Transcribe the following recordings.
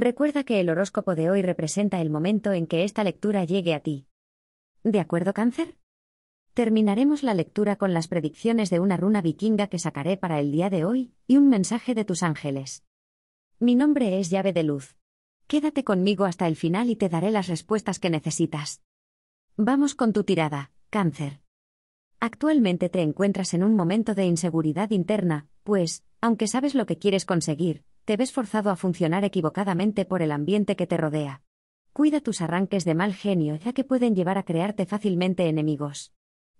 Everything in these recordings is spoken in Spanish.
Recuerda que el horóscopo de hoy representa el momento en que esta lectura llegue a ti. ¿De acuerdo, cáncer? Terminaremos la lectura con las predicciones de una runa vikinga que sacaré para el día de hoy, y un mensaje de tus ángeles. Mi nombre es llave de luz. Quédate conmigo hasta el final y te daré las respuestas que necesitas. Vamos con tu tirada, cáncer. Actualmente te encuentras en un momento de inseguridad interna, pues, aunque sabes lo que quieres conseguir, te ves forzado a funcionar equivocadamente por el ambiente que te rodea. Cuida tus arranques de mal genio ya que pueden llevar a crearte fácilmente enemigos.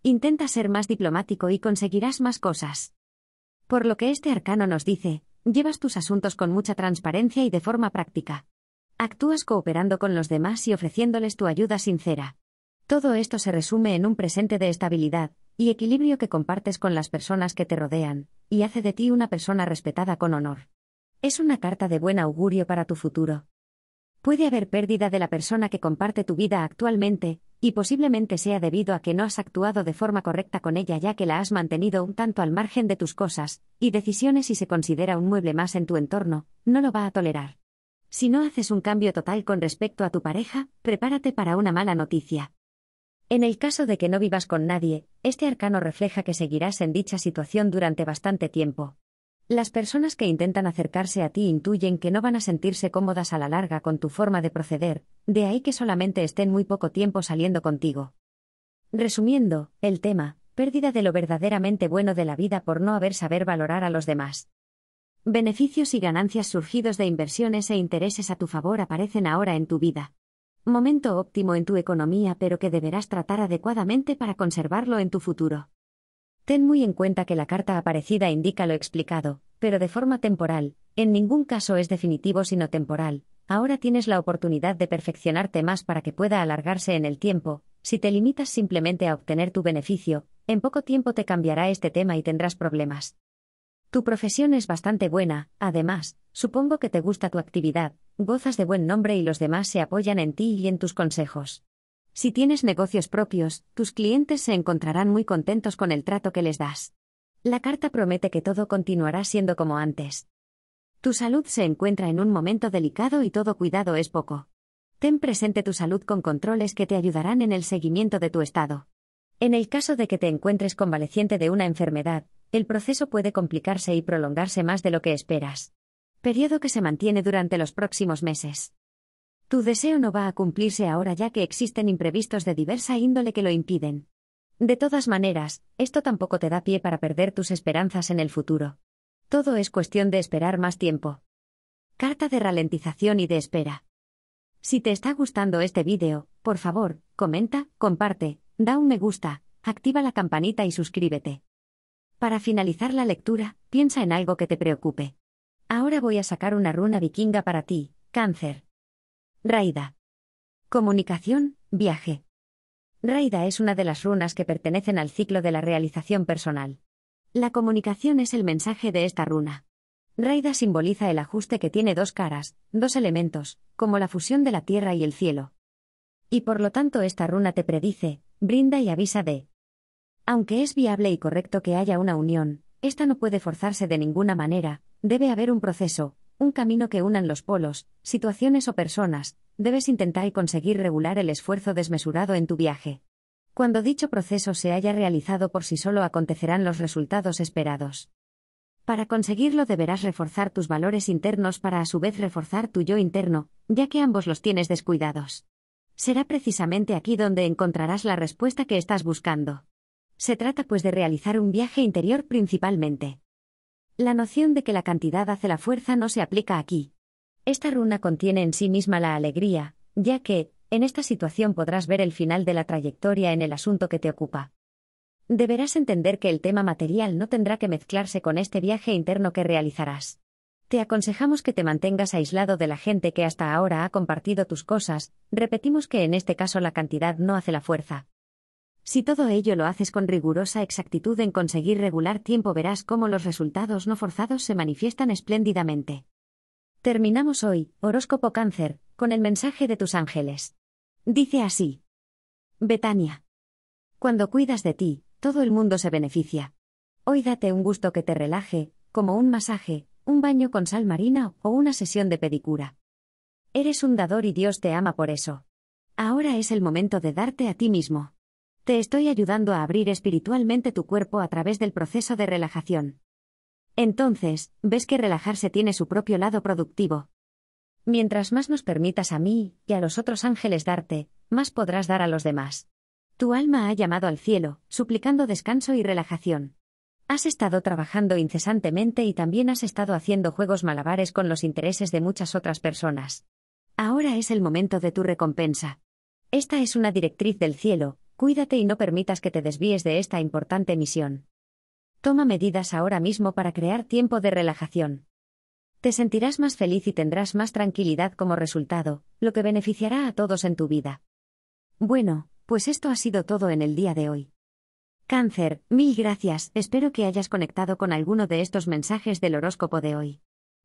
Intenta ser más diplomático y conseguirás más cosas. Por lo que este arcano nos dice, llevas tus asuntos con mucha transparencia y de forma práctica. Actúas cooperando con los demás y ofreciéndoles tu ayuda sincera. Todo esto se resume en un presente de estabilidad y equilibrio que compartes con las personas que te rodean, y hace de ti una persona respetada con honor. Es una carta de buen augurio para tu futuro. Puede haber pérdida de la persona que comparte tu vida actualmente, y posiblemente sea debido a que no has actuado de forma correcta con ella ya que la has mantenido un tanto al margen de tus cosas y decisiones y se considera un mueble más en tu entorno, no lo va a tolerar. Si no haces un cambio total con respecto a tu pareja, prepárate para una mala noticia. En el caso de que no vivas con nadie, este arcano refleja que seguirás en dicha situación durante bastante tiempo. Las personas que intentan acercarse a ti intuyen que no van a sentirse cómodas a la larga con tu forma de proceder, de ahí que solamente estén muy poco tiempo saliendo contigo. Resumiendo, el tema, pérdida de lo verdaderamente bueno de la vida por no haber saber valorar a los demás. Beneficios y ganancias surgidos de inversiones e intereses a tu favor aparecen ahora en tu vida. Momento óptimo en tu economía pero que deberás tratar adecuadamente para conservarlo en tu futuro. Ten muy en cuenta que la carta aparecida indica lo explicado, pero de forma temporal, en ningún caso es definitivo sino temporal. Ahora tienes la oportunidad de perfeccionarte más para que pueda alargarse en el tiempo. Si te limitas simplemente a obtener tu beneficio, en poco tiempo te cambiará este tema y tendrás problemas. Tu profesión es bastante buena, además, supongo que te gusta tu actividad, gozas de buen nombre y los demás se apoyan en ti y en tus consejos. Si tienes negocios propios, tus clientes se encontrarán muy contentos con el trato que les das. La carta promete que todo continuará siendo como antes. Tu salud se encuentra en un momento delicado y todo cuidado es poco. Ten presente tu salud con controles que te ayudarán en el seguimiento de tu estado. En el caso de que te encuentres convaleciente de una enfermedad, el proceso puede complicarse y prolongarse más de lo que esperas. Periodo que se mantiene durante los próximos meses. Tu deseo no va a cumplirse ahora ya que existen imprevistos de diversa índole que lo impiden. De todas maneras, esto tampoco te da pie para perder tus esperanzas en el futuro. Todo es cuestión de esperar más tiempo. Carta de ralentización y de espera. Si te está gustando este vídeo, por favor, comenta, comparte, da un me gusta, activa la campanita y suscríbete. Para finalizar la lectura, piensa en algo que te preocupe. Ahora voy a sacar una runa vikinga para ti, cáncer. Raida. Comunicación, viaje. Raida es una de las runas que pertenecen al ciclo de la realización personal. La comunicación es el mensaje de esta runa. Raida simboliza el ajuste que tiene dos caras, dos elementos, como la fusión de la tierra y el cielo. Y por lo tanto esta runa te predice, brinda y avisa de. Aunque es viable y correcto que haya una unión, esta no puede forzarse de ninguna manera, debe haber un proceso, un camino que unan los polos, situaciones o personas, debes intentar y conseguir regular el esfuerzo desmesurado en tu viaje. Cuando dicho proceso se haya realizado por sí solo acontecerán los resultados esperados. Para conseguirlo deberás reforzar tus valores internos para a su vez reforzar tu yo interno, ya que ambos los tienes descuidados. Será precisamente aquí donde encontrarás la respuesta que estás buscando. Se trata pues de realizar un viaje interior principalmente. La noción de que la cantidad hace la fuerza no se aplica aquí. Esta runa contiene en sí misma la alegría, ya que, en esta situación podrás ver el final de la trayectoria en el asunto que te ocupa. Deberás entender que el tema material no tendrá que mezclarse con este viaje interno que realizarás. Te aconsejamos que te mantengas aislado de la gente que hasta ahora ha compartido tus cosas, repetimos que en este caso la cantidad no hace la fuerza. Si todo ello lo haces con rigurosa exactitud en conseguir regular tiempo verás cómo los resultados no forzados se manifiestan espléndidamente. Terminamos hoy, horóscopo cáncer, con el mensaje de tus ángeles. Dice así. Betania. Cuando cuidas de ti, todo el mundo se beneficia. Hoy date un gusto que te relaje, como un masaje, un baño con sal marina o una sesión de pedicura. Eres un dador y Dios te ama por eso. Ahora es el momento de darte a ti mismo. Te estoy ayudando a abrir espiritualmente tu cuerpo a través del proceso de relajación. Entonces, ves que relajarse tiene su propio lado productivo. Mientras más nos permitas a mí y a los otros ángeles darte, más podrás dar a los demás. Tu alma ha llamado al cielo, suplicando descanso y relajación. Has estado trabajando incesantemente y también has estado haciendo juegos malabares con los intereses de muchas otras personas. Ahora es el momento de tu recompensa. Esta es una directriz del cielo, Cuídate y no permitas que te desvíes de esta importante misión. Toma medidas ahora mismo para crear tiempo de relajación. Te sentirás más feliz y tendrás más tranquilidad como resultado, lo que beneficiará a todos en tu vida. Bueno, pues esto ha sido todo en el día de hoy. Cáncer, mil gracias, espero que hayas conectado con alguno de estos mensajes del horóscopo de hoy.